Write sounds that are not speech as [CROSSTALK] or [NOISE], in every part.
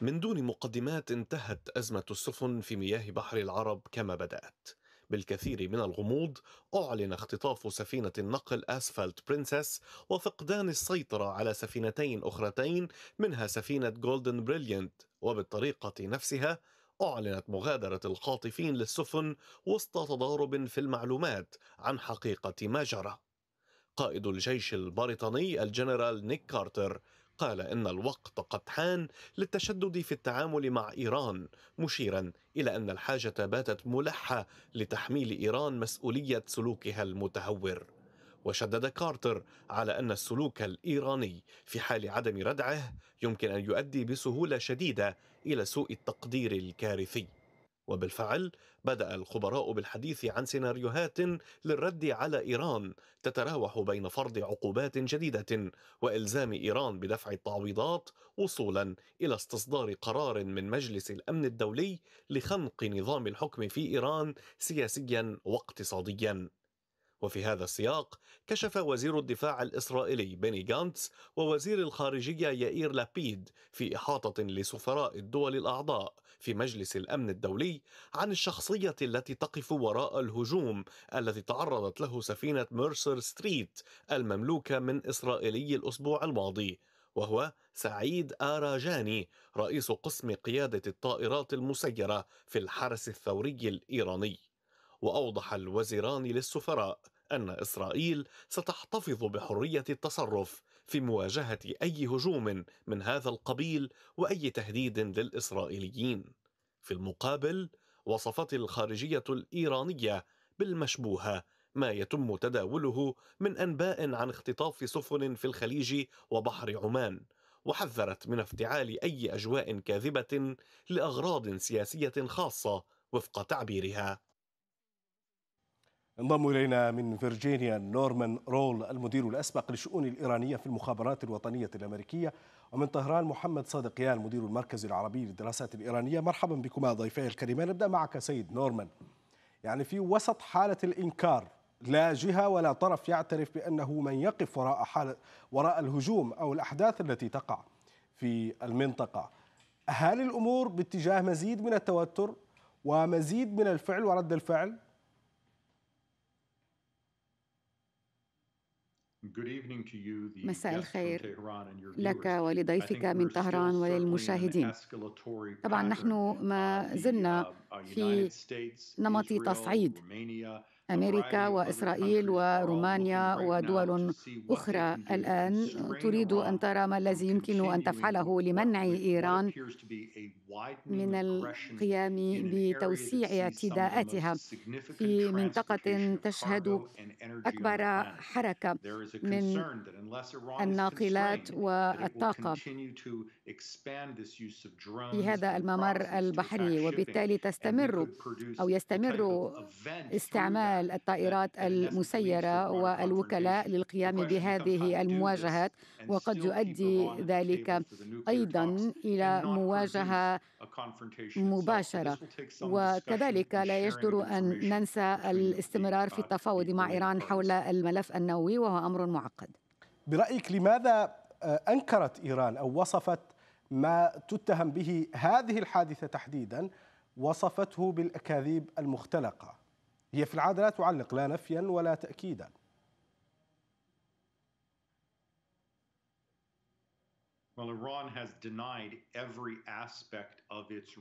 من دون مقدمات انتهت أزمة السفن في مياه بحر العرب كما بدأت بالكثير من الغموض أعلن اختطاف سفينة النقل أسفلت برنسس وفقدان السيطرة على سفينتين أخرتين منها سفينة جولدن بريليانت وبالطريقة نفسها أعلنت مغادرة القاطفين للسفن وسط تضارب في المعلومات عن حقيقة ما جرى قائد الجيش البريطاني الجنرال نيك كارتر قال إن الوقت قد حان للتشدد في التعامل مع إيران مشيرا إلى أن الحاجة باتت ملحة لتحميل إيران مسؤولية سلوكها المتهور وشدد كارتر على ان السلوك الايراني في حال عدم ردعه يمكن ان يؤدي بسهوله شديده الى سوء التقدير الكارثي وبالفعل بدأ الخبراء بالحديث عن سيناريوهات للرد على إيران تتراوح بين فرض عقوبات جديدة وإلزام إيران بدفع التعويضات وصولا إلى استصدار قرار من مجلس الأمن الدولي لخنق نظام الحكم في إيران سياسيا واقتصاديا وفي هذا السياق كشف وزير الدفاع الإسرائيلي بني جانتس ووزير الخارجية يائير لابيد في إحاطة لسفراء الدول الأعضاء في مجلس الأمن الدولي عن الشخصية التي تقف وراء الهجوم الذي تعرضت له سفينة ميرسر ستريت المملوكة من إسرائيلي الأسبوع الماضي وهو سعيد آراجاني رئيس قسم قيادة الطائرات المسيرة في الحرس الثوري الإيراني وأوضح الوزيران للسفراء أن إسرائيل ستحتفظ بحرية التصرف في مواجهة أي هجوم من هذا القبيل وأي تهديد للإسرائيليين. في المقابل، وصفت الخارجية الإيرانية بالمشبوهة ما يتم تداوله من أنباء عن اختطاف سفن في الخليج وبحر عمان، وحذرت من افتعال أي أجواء كاذبة لأغراض سياسية خاصة وفق تعبيرها. انضم إلينا من فيرجينيا نورمان رول المدير الأسبق للشؤون الإيرانية في المخابرات الوطنية الأمريكية ومن طهران محمد صادقيان مدير المركز العربي للدراسات الإيرانية مرحبا بكما ضيفي الكريمين نبدأ معك سيد نورمان يعني في وسط حالة الإنكار لا جهة ولا طرف يعترف بأنه من يقف وراء, حالة وراء الهجوم أو الأحداث التي تقع في المنطقة هل الأمور باتجاه مزيد من التوتر ومزيد من الفعل ورد الفعل مساء الخير لك ولضيفك من طهران وللمشاهدين طبعا نحن ما uh, زلنا uh, في نمط تصعيد امريكا واسرائيل ورومانيا ودول اخرى الان تريد ان ترى ما الذي يمكن ان تفعله لمنع ايران من القيام بتوسيع اعتداءاتها في منطقه تشهد اكبر حركه من الناقلات والطاقه في هذا الممر البحري وبالتالي تستمر او يستمر استعمال اعمال الطائرات المسيره والوكلاء للقيام بهذه المواجهات وقد يؤدي ذلك ايضا الى مواجهه مباشره وكذلك لا يجدر ان ننسى الاستمرار في التفاوض مع ايران حول الملف النووي وهو امر معقد برايك لماذا آه، انكرت ايران او وصفت ما تتهم به هذه الحادثه تحديدا وصفته بالاكاذيب المختلقه هي في العادة لا تعلق لا نفيا ولا تأكيدا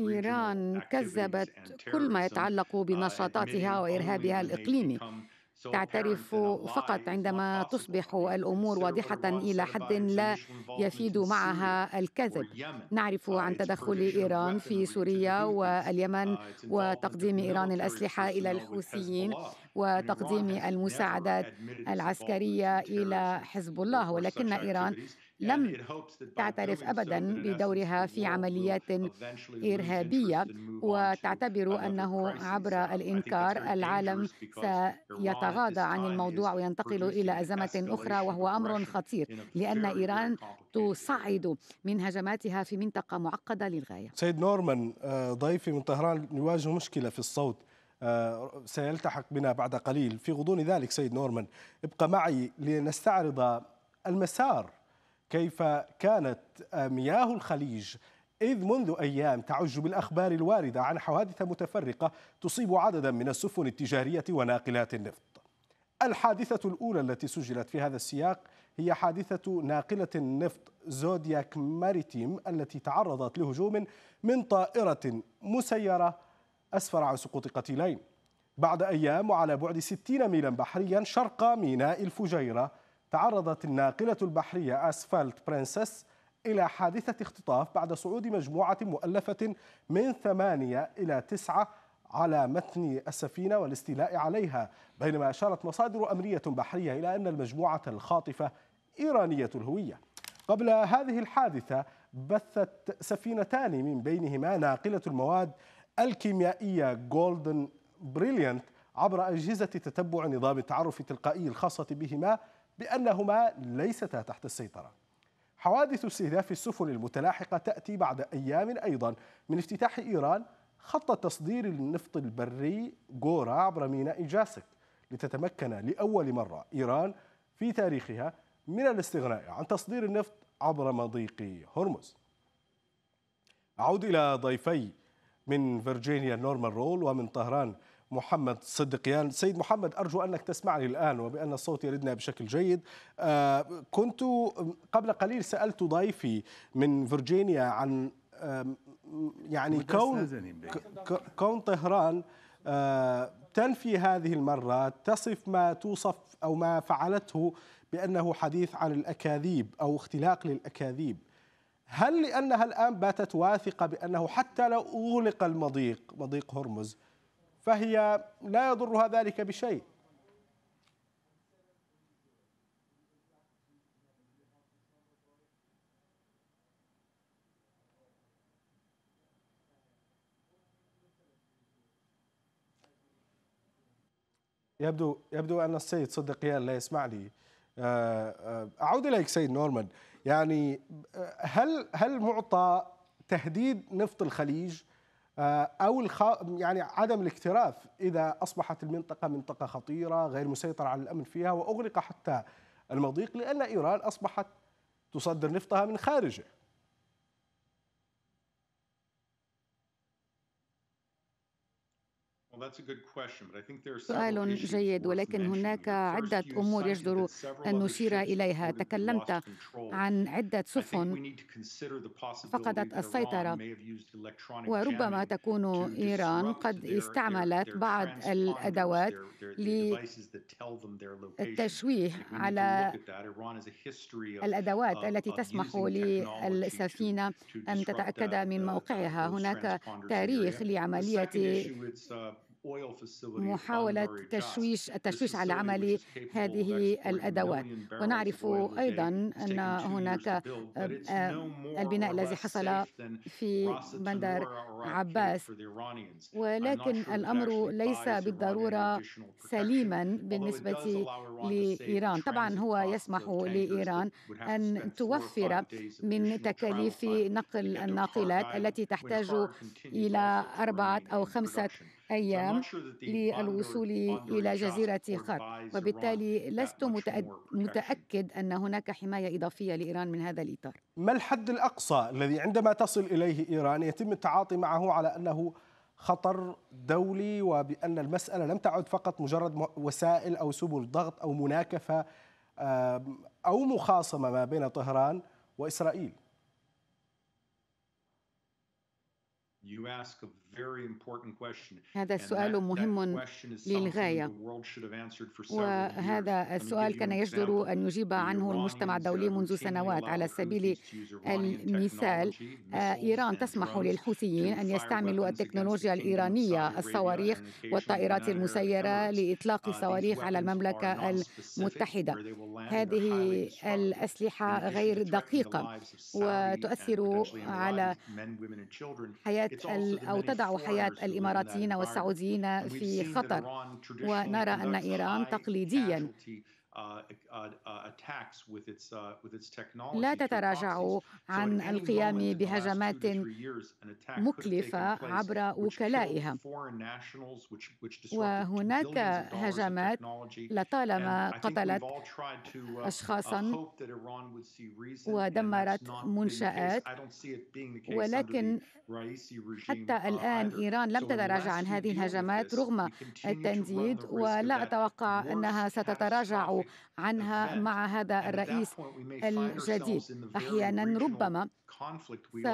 إيران كذبت كل ما يتعلق uh, بنشاطاتها وإرهابها الإقليمي تعترف فقط عندما تصبح الامور واضحه الى حد لا يفيد معها الكذب نعرف آه، عن تدخل ايران في سوريا واليمن آه، وتقديم ايران الاسلحه الى الحوثيين وتقديم المساعدات العسكريه الى حزب الله ولكن ايران يعني لم تعترف ابدا بدورها في عمليات ارهابيه وتعتبر انه عبر الانكار العالم سيتغاضى عن الموضوع وينتقل الى ازمه اخرى وهو امر خطير لان ايران تصعد من هجماتها في منطقه معقده للغايه. سيد نورمان آه، ضيفي من طهران يواجه مشكله في الصوت. آه، سيلتحق بنا بعد قليل في غضون ذلك سيد نورمان ابقى معي لنستعرض المسار كيف كانت مياه الخليج إذ منذ أيام تعج بالأخبار الواردة عن حوادث متفرقة تصيب عددا من السفن التجارية وناقلات النفط الحادثة الأولى التي سجلت في هذا السياق هي حادثة ناقلة النفط زودياك ماريتيم التي تعرضت لهجوم من طائرة مسيرة أسفر عن سقوط قتيلين بعد أيام وعلى بعد 60 ميلا بحريا شرق ميناء الفجيرة تعرضت الناقلة البحرية أسفلت برنسس إلى حادثة اختطاف بعد صعود مجموعة مؤلفة من ثمانية إلى تسعة على متن السفينة والاستيلاء عليها بينما أشارت مصادر أمنية بحرية إلى أن المجموعة الخاطفة إيرانية الهوية قبل هذه الحادثة بثت سفينتان من بينهما ناقلة المواد الكيميائية جولدن بريليانت عبر أجهزة تتبع نظام التعرف التلقائي الخاصة بهما بأنهما ليستا تحت السيطرة حوادث استهداف السفن المتلاحقة تأتي بعد أيام أيضا من افتتاح إيران خط تصدير النفط البري غورا عبر ميناء جاسك لتتمكن لأول مرة إيران في تاريخها من الاستغناء عن تصدير النفط عبر مضيق هرمز أعود إلى ضيفي من فيرجينيا نورمان رول ومن طهران محمد صدقيان سيد محمد أرجو أنك تسمعني الآن وبأن الصوت يردنا بشكل جيد آه، كنت قبل قليل سألت ضيفي من فرجينيا عن آه، يعني كون كون طهران آه، تنفي هذه المرة تصف ما توصف أو ما فعلته بأنه حديث عن الأكاذيب أو اختلاق للأكاذيب هل لأنها الآن باتت واثقة بأنه حتى لو أغلق المضيق مضيق هرمز فهي لا يضرها ذلك بشيء يبدو يبدو ان السيد صدقيان لا يسمع لي آه، آه، اعود اليك سيد نورمان يعني آه، هل هل معطى تهديد نفط الخليج آه، او الخ... يعني عدم الاكتراث اذا اصبحت المنطقه منطقه خطيره غير مسيطرة على الامن فيها واغلق حتى المضيق لان ايران اصبحت تصدر نفطها من خارجه سؤال جيد ولكن هناك عدة أمور يجدر أن نشير إليها تكلمت عن عدة سفن فقدت السيطرة وربما تكون إيران قد استعملت بعض الأدوات للتشويه على الأدوات uh, التي uh, تسمح للسفينة أن تتأكد uh, من موقعها هناك تاريخ لعملية محاولة تشويش التشويش على عمل هذه الأدوات ونعرف أيضا أن هناك البناء الذي حصل في بندر عباس ولكن الأمر ليس بالضرورة سليما بالنسبة لإيران طبعا هو يسمح لإيران أن توفر من تكاليف نقل الناقلات التي تحتاج إلى أربعة أو خمسة أيام للوصول إلى جزيرة خط وبالتالي لست متأكد أن هناك حماية إضافية لإيران من هذا الإطار ما الحد الأقصى الذي عندما تصل إليه إيران يتم التعاطي معه على أنه خطر دولي وبأن المسألة لم تعد فقط مجرد وسائل أو سبل ضغط أو مناكفة أو مخاصمة ما بين طهران وإسرائيل هذا السؤال مهم للغاية وهذا السؤال كان يجدر أن يجيب عنه المجتمع الدولي منذ سنوات على سبيل المثال آه، إيران تسمح للحوثيين أن يستعملوا التكنولوجيا الإيرانية uh, الصواريخ والطائرات المسيرة لإطلاق صواريخ على المملكة المتحدة هذه الأسلحة غير دقيقة وتؤثر على حياة أو تضع تضع حياة الإماراتيين والسعوديين في خطر ونرى أن إيران تقليديا Uh, uh, uh, لا تتراجع عن القيام بهجمات مكلفة عبر وكلائها وهناك هجمات لطالما قتلت أشخاصا ودمرت منشآت ولكن حتى الآن إيران لم تتراجع عن هذه الهجمات رغم التنديد ولا أتوقع أنها ستتراجع عنها مع هذا الرئيس الجديد احيانا ربما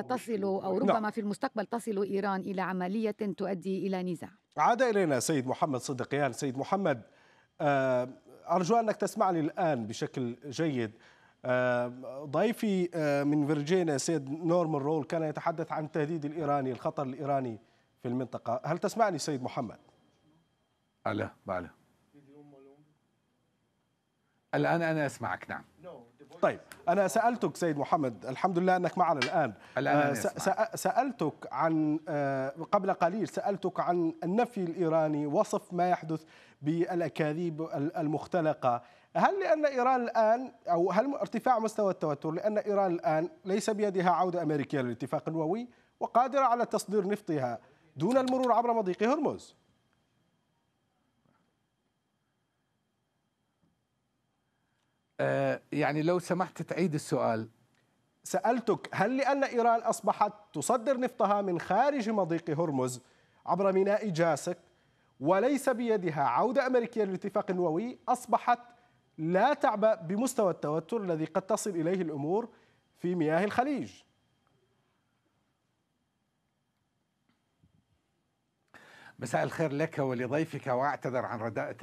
ستصل او ربما نعم. في المستقبل تصل ايران الى عمليه تؤدي الى نزاع عاد الينا سيد محمد صدقيان سيد محمد آه، ارجو انك تسمعني الان بشكل جيد آه، ضيفي آه، من فيرجينيا سيد نورمان رول كان يتحدث عن التهديد الايراني الخطر الايراني في المنطقه هل تسمعني سيد محمد؟ ألا بله الآن أنا أسمعك نعم طيب أنا سألتك سيد محمد الحمد لله أنك معنا الآن, الآن آه، سألتك عن آه، قبل قليل سألتك عن النفي الإيراني وصف ما يحدث بالأكاذيب المختلقة هل لأن إيران الآن أو هل ارتفاع مستوى التوتر لأن إيران الآن ليس بيدها عودة أمريكية للاتفاق النووي وقادرة على تصدير نفطها دون المرور عبر مضيق هرمز آه، يعني لو سمحت تعيد السؤال سألتك هل لأن إيران أصبحت تصدر نفطها من خارج مضيق هرمز عبر ميناء جاسك وليس بيدها عودة أمريكية للاتفاق النووي أصبحت لا تعبأ بمستوى التوتر الذي قد تصل إليه الأمور في مياه الخليج مساء الخير لك ولضيفك واعتذر عن رداءة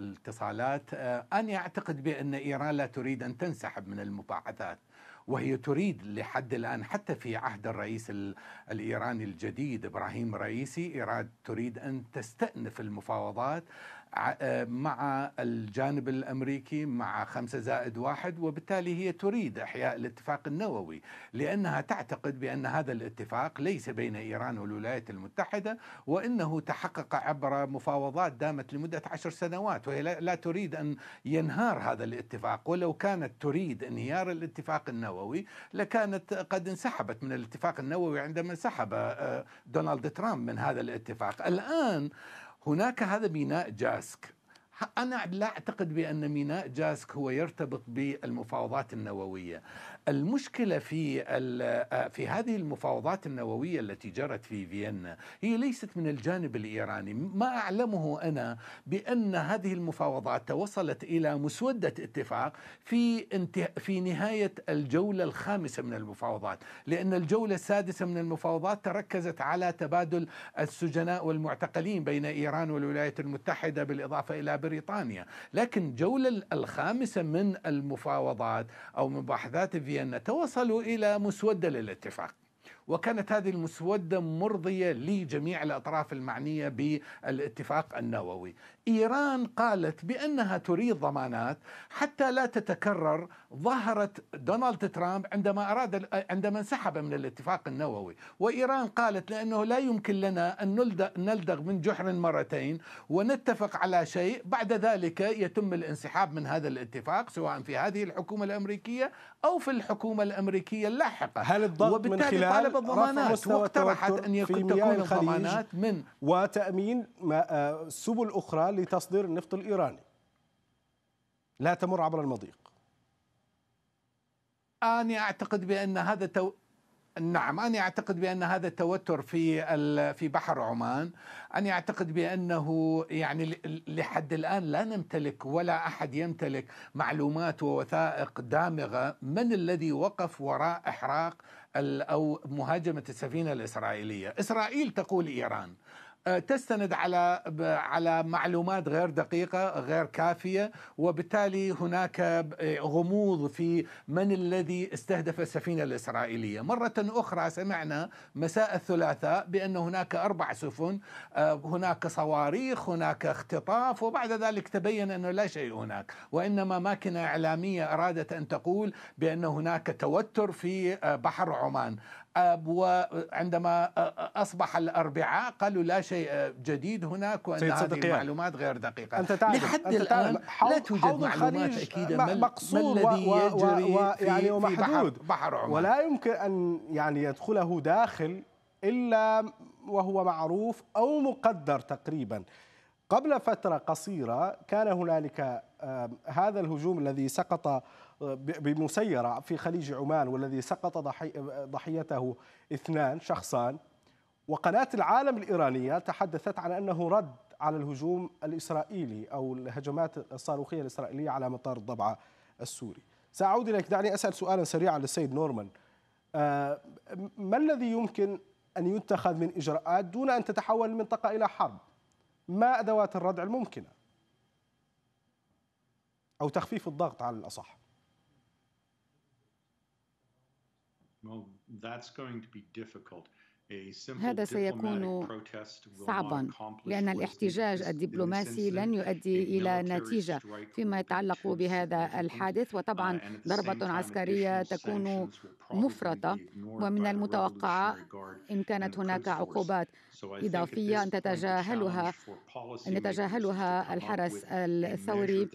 الاتصالات آه، أنا أعتقد بأن إيران لا تريد أن تنسحب من المباحثات وهي تريد لحد الآن حتى في عهد الرئيس الإيراني الجديد إبراهيم رئيسي إيران تريد أن تستأنف المفاوضات آه، مع الجانب الامريكي مع خمسه زائد واحد وبالتالي هي تريد احياء الاتفاق النووي لانها تعتقد بان هذا الاتفاق ليس بين ايران والولايات المتحده وانه تحقق عبر مفاوضات دامت لمده عشر سنوات وهي لا تريد ان ينهار هذا الاتفاق ولو كانت تريد انهيار الاتفاق النووي لكانت قد انسحبت من الاتفاق النووي عندما انسحب آه، دونالد ترامب من هذا الاتفاق الان هناك هذا ميناء جاسك أنا لا أعتقد بأن ميناء جاسك هو يرتبط بالمفاوضات النووية المشكله في آه، في هذه المفاوضات النوويه التي جرت في فيينا هي ليست من الجانب الايراني، ما اعلمه انا بان هذه المفاوضات توصلت الى مسوده اتفاق في في نهايه الجوله الخامسه من المفاوضات، لان الجوله السادسه من المفاوضات تركزت على تبادل السجناء والمعتقلين بين ايران والولايات المتحده بالاضافه الى بريطانيا، لكن الجوله الخامسه من المفاوضات او مباحثات في بأن توصلوا إلى مسودة للاتفاق وكانت هذه المسودة مرضية لجميع الأطراف المعنية بالاتفاق النووي إيران قالت بأنها تريد ضمانات حتى لا تتكرر ظهرت دونالد ترامب عندما أراد عندما انسحب من الاتفاق النووي وإيران قالت لأنه لا يمكن لنا أن نلدغ من جحر مرتين ونتفق على شيء بعد ذلك يتم الانسحاب من هذا الاتفاق سواء في هذه الحكومة الأمريكية أو في الحكومة الأمريكية اللاحقة هل الضغط وبالتالي من خلال طالب الضمانات واقترحت أن يكون تكون الضمانات من وتأمين آه، سبل أخرى لتصدير النفط الإيراني لا تمر عبر المضيق أنا أعتقد بأن هذا تو... نعم أنا أعتقد بأن هذا التوتر في ال... في بحر عمان أنا أعتقد بأنه يعني لحد الآن لا نمتلك ولا أحد يمتلك معلومات ووثائق دامغة من الذي وقف وراء إحراق أو مهاجمة السفينة الإسرائيلية إسرائيل تقول إيران آه، تستند على على معلومات غير دقيقه غير كافيه وبالتالي هناك غموض في من الذي استهدف السفينه الاسرائيليه مره اخرى سمعنا مساء الثلاثاء بان هناك اربع سفن آه، هناك صواريخ هناك اختطاف وبعد ذلك تبين انه لا شيء هناك وانما ماكنه اعلاميه ارادت ان تقول بان هناك توتر في آه، بحر عمان وعندما اصبح الاربعاء قالوا لا شيء جديد هناك وان هذه المعلومات غير دقيقه انت تعرف لحد انت الان لا توجد معلومات اكيده ما مقصود ما الذي يجري و و يعني في يعني بحر, بحر عمان ولا يمكن ان يعني يدخله داخل الا وهو معروف او مقدر تقريبا قبل فتره قصيره كان هنالك هذا الهجوم الذي سقط آه، بمسيرة في خليج عمان والذي سقط ضحي ضحيته اثنان شخصان وقناة العالم الإيرانية تحدثت عن أنه رد على الهجوم الإسرائيلي أو الهجمات الصاروخية الإسرائيلية على مطار الضبعة السوري سأعود إليك دعني أسأل سؤالا سريعا للسيد نورمان آه، ما الذي يمكن أن يتخذ من إجراءات دون أن تتحول المنطقة إلى حرب ما أدوات الردع الممكنة او تخفيف الضغط على الأصح Well, that's going to be difficult. هذا سيكون صعبا لان الاحتجاج الدبلوماسي لن يؤدي الى نتيجه فيما يتعلق بهذا الحادث وطبعا ضربه عسكريه تكون مفرطه ومن المتوقع ان كانت هناك عقوبات اضافيه ان تتجاهلها ان يتجاهلها الحرس الثوري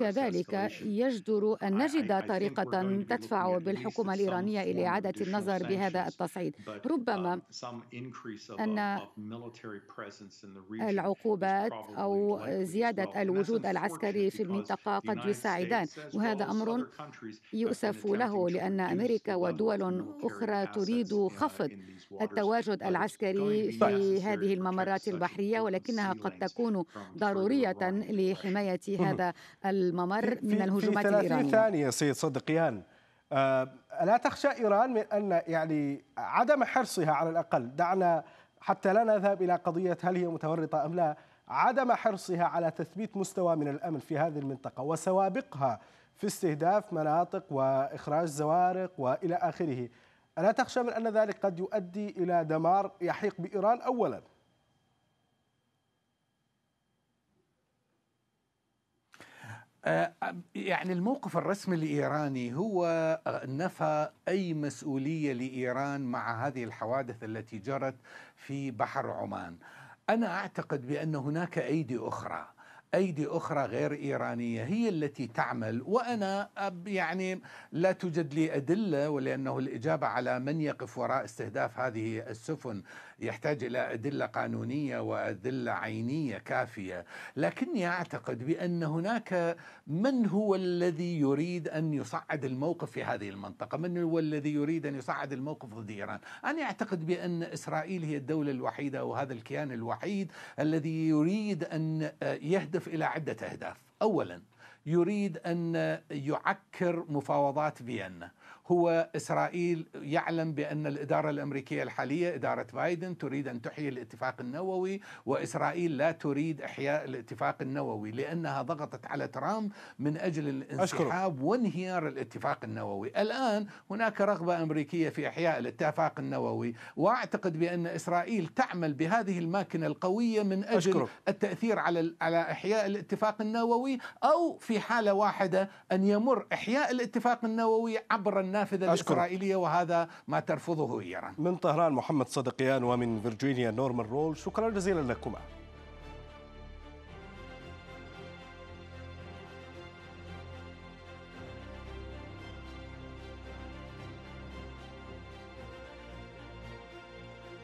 كذلك يجدر ان نجد طريقة تدفع بالحكومة الإيرانية إلى إعادة النظر بهذا التصعيد uh, ربما أن العقوبات أو زيادة الوجود العسكري في المنطقة قد يساعدان وهذا أمر يؤسف له لأن أمريكا ودول أخرى تريد uh, خفض التواجد العسكري في هذه الممرات البحرية ولكنها قد تكون ضرورية لحماية [LAUGHS] هذا الممر من الهجومات الإيرانية سيد صدقيان آه، ألا تخشى إيران من أن يعني عدم حرصها على الأقل دعنا حتى لا نذهب إلى قضية هل هي متورطة أم لا عدم حرصها على تثبيت مستوى من الأمن في هذه المنطقة وسوابقها في استهداف مناطق وإخراج زوارق وإلى آخره ألا تخشى من أن ذلك قد يؤدي إلى دمار يحيق بإيران أولاً آه، يعني الموقف الرسمي الإيراني هو آه، نفى أي مسؤولية لإيران مع هذه الحوادث التي جرت في بحر عمان أنا أعتقد بأن هناك أيدي أخرى أيدي أخرى غير إيرانية هي التي تعمل وأنا آه، يعني لا توجد لي أدلة ولأنه الإجابة على من يقف وراء استهداف هذه السفن يحتاج إلى أدلة قانونية وأدلة عينية كافية لكني أعتقد بأن هناك من هو الذي يريد أن يصعد الموقف في هذه المنطقة من هو الذي يريد أن يصعد الموقف ضد إيران أنا أعتقد بأن إسرائيل هي الدولة الوحيدة وهذا الكيان الوحيد الذي يريد أن يهدف إلى عدة أهداف أولا يريد أن يعكر مفاوضات فيينا هو إسرائيل يعلم بأن الإدارة الأمريكية الحالية إدارة بايدن تريد أن تحيي الاتفاق النووي وإسرائيل لا تريد إحياء الاتفاق النووي لأنها ضغطت على ترامب من أجل الانسحاب وانهيار الاتفاق النووي الآن هناك رغبة أمريكية في إحياء الاتفاق النووي وأعتقد بأن إسرائيل تعمل بهذه الماكينة القوية من أجل أشكره. التأثير على على إحياء الاتفاق النووي أو في حالة واحدة أن يمر إحياء الاتفاق النووي عبر الناس النافذة أشكر. الإسرائيلية وهذا ما ترفضه إيران من طهران محمد صدقيان ومن فيرجينيا نورمان رول شكرا جزيلا لكما